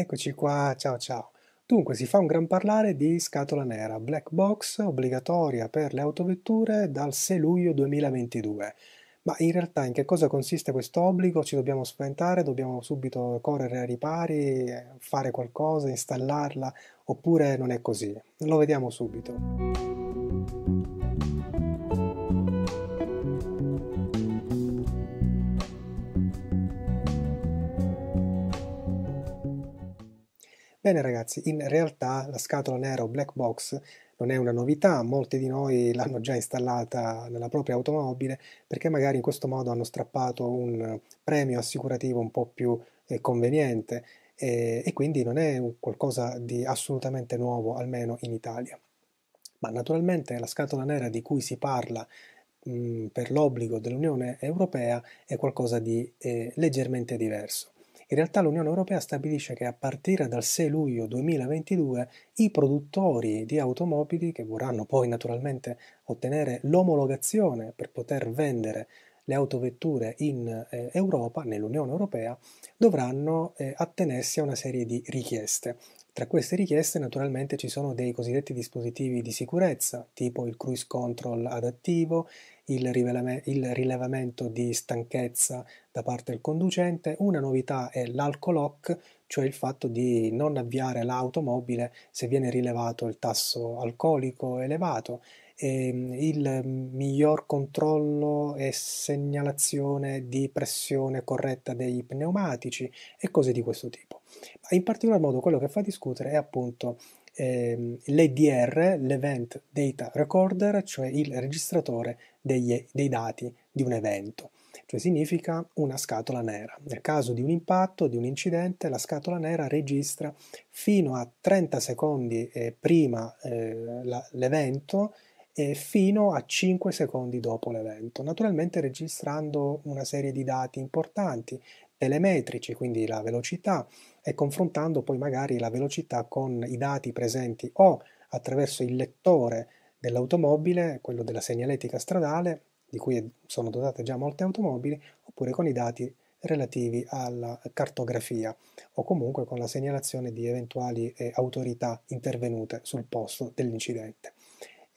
Eccoci qua, ciao ciao. Dunque si fa un gran parlare di scatola nera, black box obbligatoria per le autovetture dal 6 luglio 2022. Ma in realtà in che cosa consiste questo obbligo? Ci dobbiamo spaventare? Dobbiamo subito correre ai ripari, fare qualcosa, installarla? Oppure non è così? Lo vediamo subito. Bene ragazzi, in realtà la scatola nera o black box non è una novità, molti di noi l'hanno già installata nella propria automobile perché magari in questo modo hanno strappato un premio assicurativo un po' più eh, conveniente eh, e quindi non è qualcosa di assolutamente nuovo, almeno in Italia. Ma naturalmente la scatola nera di cui si parla mh, mm, per l'obbligo dell'Unione Europea è qualcosa di eh, leggermente diverso. In realtà l'Unione Europea stabilisce che a partire dal 6 luglio 2022 i produttori di automobili che vorranno poi naturalmente ottenere l'omologazione per poter vendere le autovetture in eh, Europa, nell'Unione Europea, dovranno eh, attenersi a una serie di richieste. Tra queste richieste naturalmente ci sono dei cosiddetti dispositivi di sicurezza, tipo il cruise control adattivo, il, il rilevamento di stanchezza da parte del conducente, una novità è l'alcolock, cioè il fatto di non avviare l'automobile se viene rilevato il tasso alcolico elevato, ehm, il miglior controllo e segnalazione di pressione corretta dei pneumatici e cose di questo tipo. Ma in particolar modo quello che fa discutere è appunto ehm, l'EDR, l'Event Data Recorder, cioè il registratore degli, dei dati di un evento cioè significa una scatola nera. Nel caso di un impatto, di un incidente, la scatola nera registra fino a 30 secondi eh, prima eh, la, l'evento e fino a 5 secondi dopo l'evento, naturalmente registrando una serie di dati importanti, telemetrici, quindi la velocità, e confrontando poi magari la velocità con i dati presenti o attraverso il lettore dell'automobile, quello della segnaletica stradale, di cui sono dotate già molte automobili, oppure con i dati relativi alla cartografia o comunque con la segnalazione di eventuali eh, autorità intervenute sul posto dell'incidente.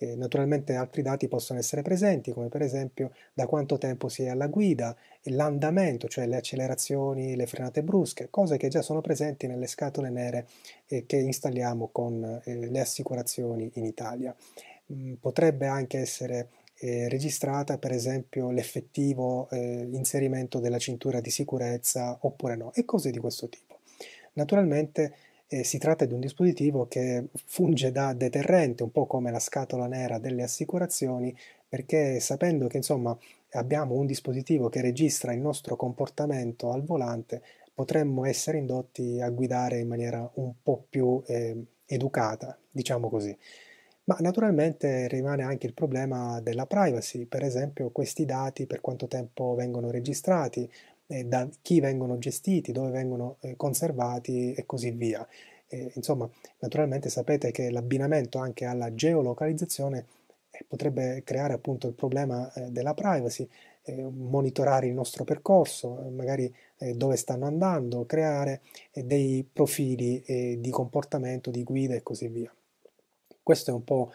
Eh, naturalmente altri dati possono essere presenti, come per esempio da quanto tempo si è alla guida, l'andamento, cioè le accelerazioni, le frenate brusche, cose che già sono presenti nelle scatole nere eh, che installiamo con eh, le assicurazioni in Italia. Mm, potrebbe anche essere eh, registrata per esempio l'effettivo eh, inserimento della cintura di sicurezza oppure no, e cose di questo tipo. Naturalmente eh, si tratta di un dispositivo che funge da deterrente, un po' come la scatola nera delle assicurazioni, perché sapendo che insomma abbiamo un dispositivo che registra il nostro comportamento al volante, potremmo essere indotti a guidare in maniera un po' più eh, educata, diciamo così. Ma naturalmente rimane anche il problema della privacy, per esempio questi dati per quanto tempo vengono registrati, eh, da chi vengono gestiti, dove vengono eh, conservati e così via. E, insomma, naturalmente sapete che l'abbinamento anche alla geolocalizzazione eh, potrebbe creare appunto il problema eh, della privacy, eh, monitorare il nostro percorso, magari dove stanno andando, creare dei profili di comportamento, di guida e così via. Questo è un po'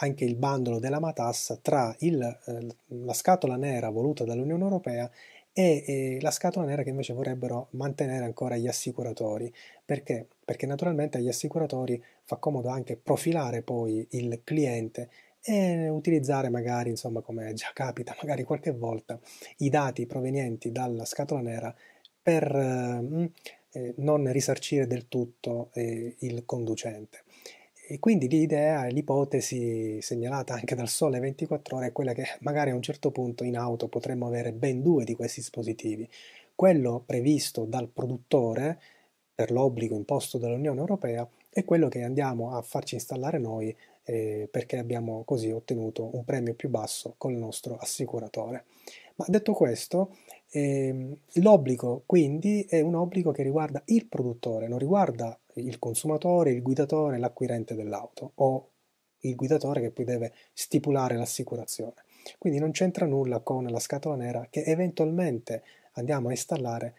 anche il bandolo della matassa tra il, la scatola nera voluta dall'Unione Europea e eh, la scatola nera che invece vorrebbero mantenere ancora gli assicuratori. Perché? Perché naturalmente agli assicuratori fa comodo anche profilare poi il cliente e utilizzare magari, insomma, come già capita, magari qualche volta i dati provenienti dalla scatola nera per mm, eh, non risarcire del tutto eh, il conducente. E quindi l'idea, l'ipotesi segnalata anche dal Sole 24 ore è quella che magari a un certo punto in auto potremmo avere ben due di questi dispositivi. Quello previsto dal produttore per l'obbligo imposto dall'Unione Europea e quello che andiamo a farci installare noi eh, perché abbiamo così ottenuto un premio più basso con il nostro assicuratore. Ma detto questo, eh, l'obbligo quindi è un obbligo che riguarda il produttore, non riguarda il consumatore, il guidatore, l'acquirente dell'auto o il guidatore che poi deve stipulare l'assicurazione. Quindi non c'entra nulla con la scatola nera che eventualmente andiamo a installare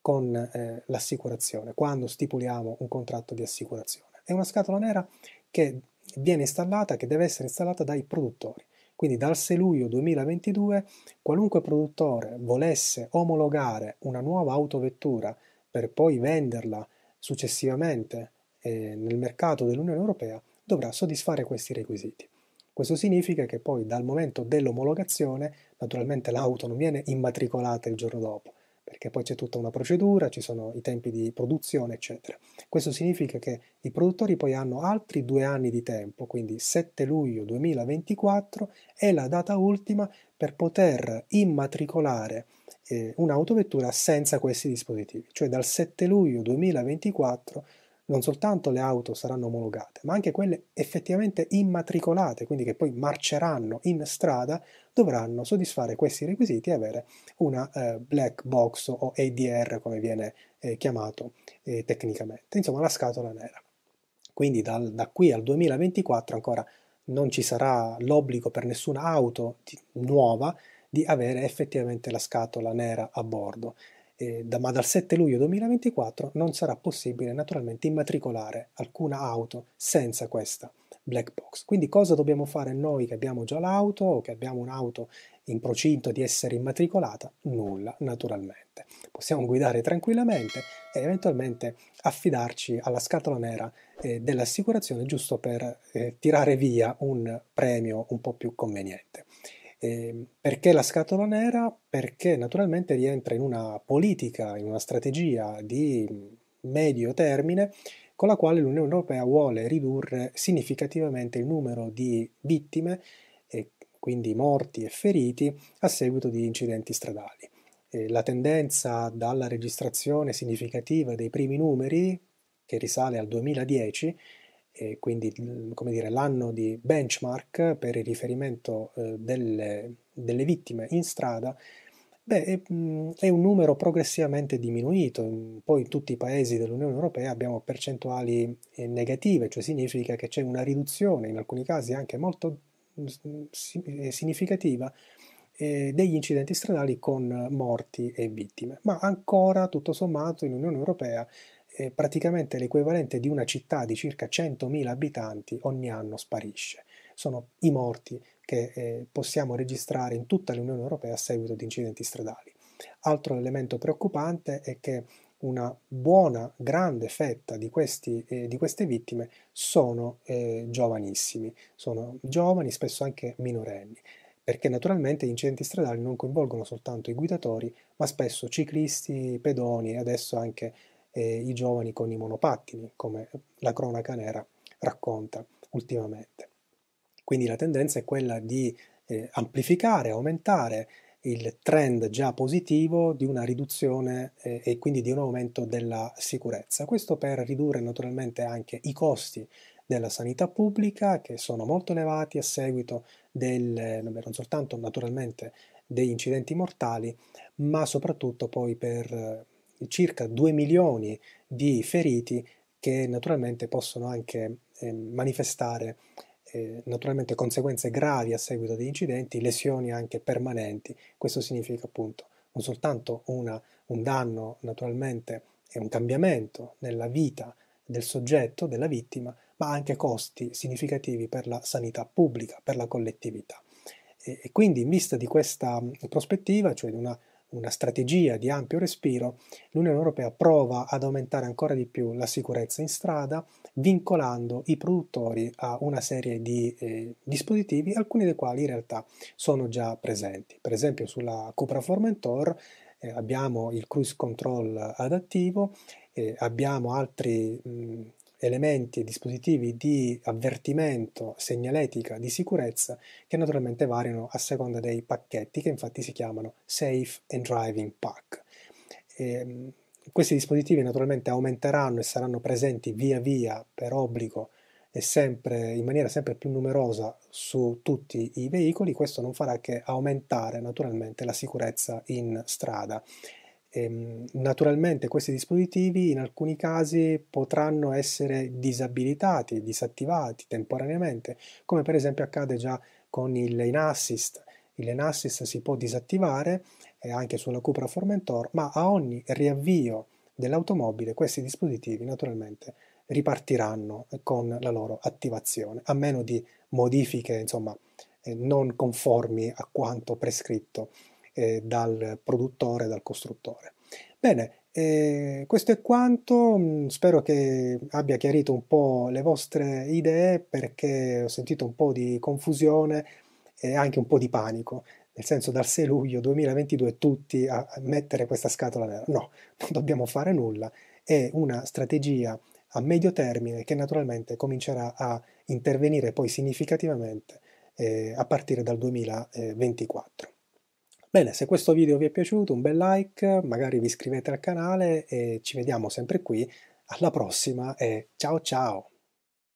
con eh, l'assicurazione, quando stipuliamo un contratto di assicurazione. È una scatola nera che viene installata, che deve essere installata dai produttori. Quindi dal 6 luglio 2022 qualunque produttore volesse omologare una nuova autovettura per poi venderla successivamente eh, nel mercato dell'Unione Europea dovrà soddisfare questi requisiti. Questo significa che poi dal momento dell'omologazione, naturalmente l'auto non viene immatricolata il giorno dopo, perché poi c'è tutta una procedura, ci sono i tempi di produzione, eccetera. Questo significa che i produttori poi hanno altri due anni di tempo, quindi 7 luglio 2024 è la data ultima per poter immatricolare eh, un'autovettura senza questi dispositivi, cioè dal 7 luglio 2024 non soltanto le auto saranno omologate, ma anche quelle effettivamente immatricolate, quindi che poi marceranno in strada, dovranno soddisfare questi requisiti e avere una eh, black box o ADR come viene eh, chiamato eh, tecnicamente, insomma la scatola nera. Quindi dal, da qui al 2024 ancora non ci sarà l'obbligo per nessuna auto di, nuova di avere effettivamente la scatola nera a bordo. Eh, da, ma dal 7 luglio 2024 non sarà possibile naturalmente immatricolare alcuna auto senza questa black box. Quindi cosa dobbiamo fare noi che abbiamo già l'auto o che abbiamo un'auto in procinto di essere immatricolata? Nulla, naturalmente. Possiamo guidare tranquillamente e eventualmente affidarci alla scatola nera eh, dell'assicurazione giusto per eh, tirare via un premio un po' più conveniente. Eh, perché la scatola nera? Perché naturalmente rientra in una politica, in una strategia di medio termine con la quale l'Unione Europea vuole ridurre significativamente il numero di vittime, e quindi morti e feriti, a seguito di incidenti stradali. Eh, la tendenza dalla registrazione significativa dei primi numeri, che risale al 2010, e quindi mhmm, dire, l'anno di benchmark per il riferimento eh, delle, delle, vittime in strada, beh, è, mhmm, è, un numero progressivamente diminuito. Poi in tutti i paesi dell'Unione Europea abbiamo percentuali eh, negative, cioè significa che c'è una riduzione, in alcuni casi anche molto mhmm, eh, significativa, eh, degli incidenti stradali con morti e vittime. Ma ancora, tutto sommato, in Unione Europea eh, praticamente l'equivalente di una città di circa 100.000 abitanti ogni anno sparisce. Sono i morti che eh, possiamo registrare in tutta l'Unione Europea a seguito di incidenti stradali. Altro elemento preoccupante è che una buona, grande fetta di, questi, eh, di queste vittime sono eh, giovanissimi, sono giovani, spesso anche minorenni, perché naturalmente gli incidenti stradali non coinvolgono soltanto i guidatori, ma spesso ciclisti, pedoni e adesso anche eh, i giovani con i monopattini, come la cronaca nera racconta ultimamente. Quindi la tendenza è quella di eh, amplificare, aumentare il trend già positivo di una riduzione eh, e quindi di un aumento della sicurezza. Questo per ridurre naturalmente anche i costi della sanità pubblica che sono molto elevati a seguito del, non soltanto naturalmente degli incidenti mortali, ma soprattutto poi per circa 2 milioni di feriti che naturalmente possono anche eh, manifestare eh, naturalmente conseguenze gravi a seguito degli incidenti, lesioni anche permanenti. Questo significa appunto non soltanto una, un danno naturalmente e un cambiamento nella vita del soggetto, della vittima, ma anche costi significativi per la sanità pubblica, per la collettività. E, e quindi in vista di questa mm, prospettiva, cioè di una una strategia di ampio respiro, l'Unione Europea prova ad aumentare ancora di più la sicurezza in strada, vincolando i produttori a una serie di eh, dispositivi, alcuni dei quali in realtà sono già presenti. Per esempio sulla Cupra Formentor eh, abbiamo il cruise control adattivo, eh, abbiamo altri... Mh, elementi e dispositivi di avvertimento, segnaletica, di sicurezza che naturalmente variano a seconda dei pacchetti che infatti si chiamano Safe and Driving Pack. E, ehm, questi dispositivi naturalmente aumenteranno e saranno presenti via via per obbligo e sempre, in maniera sempre più numerosa su tutti i veicoli, questo non farà che aumentare naturalmente la sicurezza in strada Ehm, naturalmente questi dispositivi in alcuni casi potranno essere disabilitati, disattivati temporaneamente, come per esempio accade già con il lane assist. Il lane assist si può disattivare eh, anche sulla Cupra Formentor, ma a ogni riavvio dell'automobile questi dispositivi naturalmente ripartiranno con la loro attivazione, a meno di modifiche insomma, eh, non conformi a quanto prescritto eh, dal produttore, dal costruttore. Bene, eh, questo è quanto, mm, spero che abbia chiarito un po' le vostre idee perché ho sentito un po' di confusione e anche un po' di panico nel senso dal 6 luglio 2022 tutti a mettere questa scatola nera. No, non dobbiamo fare nulla, è una strategia a medio termine che naturalmente comincerà a intervenire poi significativamente eh, a partire dal 2024. Bene, se questo video vi è piaciuto un bel like, magari vi iscrivete al canale e ci vediamo sempre qui alla prossima e ciao ciao!